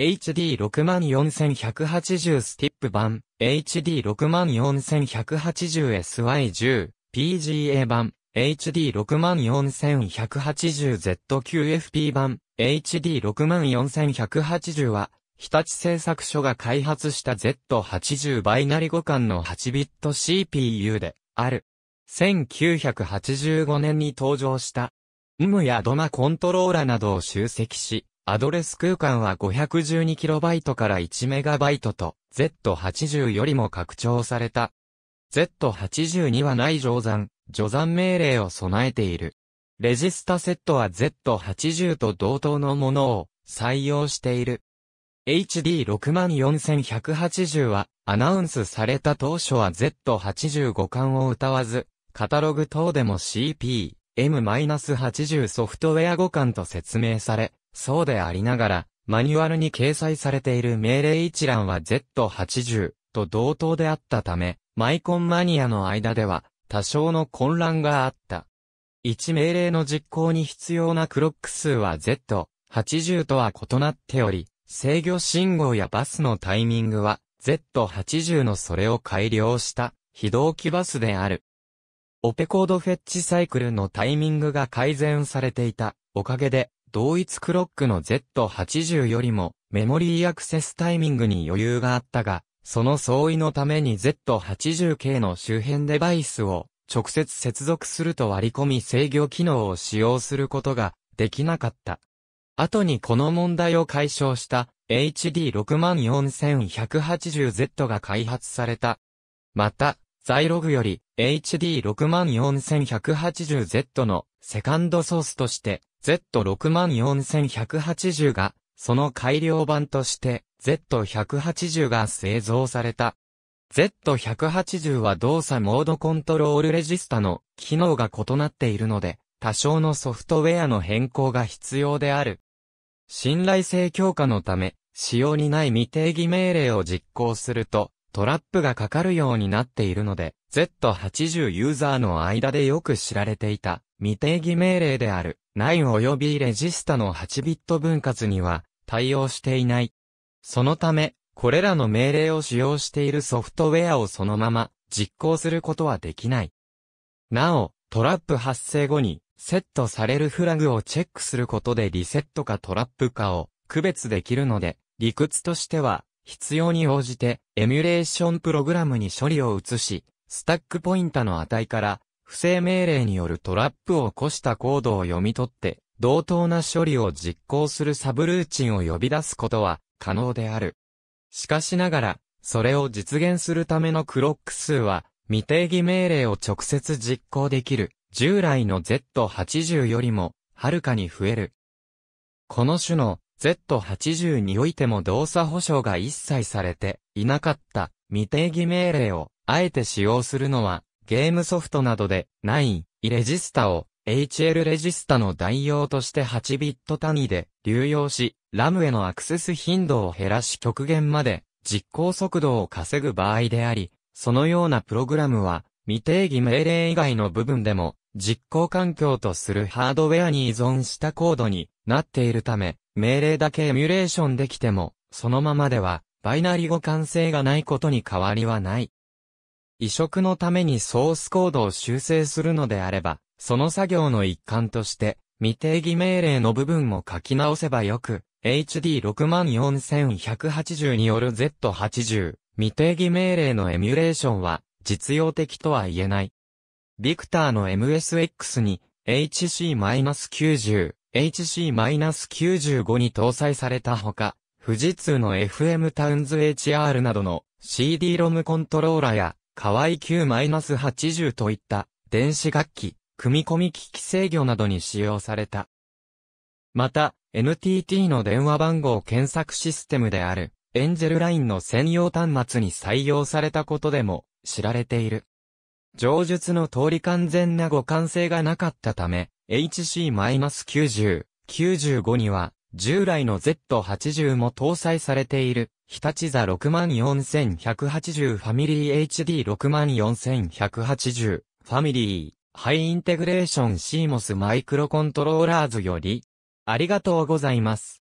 HD64180 スティップ版、HD64180SY10、PGA 版、HD64180ZQFP 版、HD64180 は、日立製作所が開発した Z80 バイナリ互換の8ビット CPU で、ある。1985年に登場した。ムやドマコントローラなどを集積し、アドレス空間は 512KB から 1MB と Z80 よりも拡張された。z 8にはない乗算、除算命令を備えている。レジスタセットは Z80 と同等のものを採用している。HD64180 はアナウンスされた当初は Z85 巻を歌わず、カタログ等でも CP、M-80 ソフトウェア互換と説明され、そうでありながら、マニュアルに掲載されている命令一覧は Z80 と同等であったため、マイコンマニアの間では多少の混乱があった。1命令の実行に必要なクロック数は Z80 とは異なっており、制御信号やバスのタイミングは Z80 のそれを改良した非同期バスである。オペコードフェッチサイクルのタイミングが改善されていたおかげで同一クロックの Z80 よりもメモリーアクセスタイミングに余裕があったが、その相違のために Z80 系の周辺デバイスを直接接続すると割り込み制御機能を使用することができなかった。後にこの問題を解消した HD64180Z が開発された。また、ザイログより HD64180Z のセカンドソースとして Z64180 が、その改良版として Z180 が製造された。Z180 は動作モードコントロールレジスタの機能が異なっているので、多少のソフトウェアの変更が必要である。信頼性強化のため、使用にない未定義命令を実行すると、トラップがかかるようになっているので、Z80 ユーザーの間でよく知られていた未定義命令である9及びレジスタの8ビット分割には対応していない。そのため、これらの命令を使用しているソフトウェアをそのまま実行することはできない。なお、トラップ発生後にセットされるフラグをチェックすることでリセットかトラップかを区別できるので、理屈としては必要に応じてエミュレーションプログラムに処理を移し、スタックポインタの値から、不正命令によるトラップを起こしたコードを読み取って、同等な処理を実行するサブルーチンを呼び出すことは可能である。しかしながら、それを実現するためのクロック数は、未定義命令を直接実行できる、従来の Z80 よりも、はるかに増える。この種の Z80 においても動作保証が一切されていなかった未定義命令をあえて使用するのは、ゲームソフトなどでないレジスタを HL レジスタの代用として8ビット単位で流用し、ラムへのアクセス頻度を減らし極限まで実行速度を稼ぐ場合であり、そのようなプログラムは未定義命令以外の部分でも実行環境とするハードウェアに依存したコードになっているため、命令だけエミュレーションできても、そのままではバイナリ互換性がないことに変わりはない。移植のためにソースコードを修正するのであれば、その作業の一環として、未定義命令の部分も書き直せばよく、HD64180 による Z80、未定義命令のエミュレーションは、実用的とは言えない。ビクターの MSX に、HC-90、HC-95 に搭載されたほか、富士通の FM タウンズ HR などの CD r o m コントローラや河合 q 8 0といった電子楽器、組み込み機器制御などに使用された。また、NTT の電話番号検索システムである、エンジェルラインの専用端末に採用されたことでも知られている。上述の通り完全な互換性がなかったため、HC-90、95には従来の Z80 も搭載されている、日立座64180ファミリー HD64180 ファミリー、ハイインテグレーション CMOS マイクロコントローラーズより、ありがとうございます。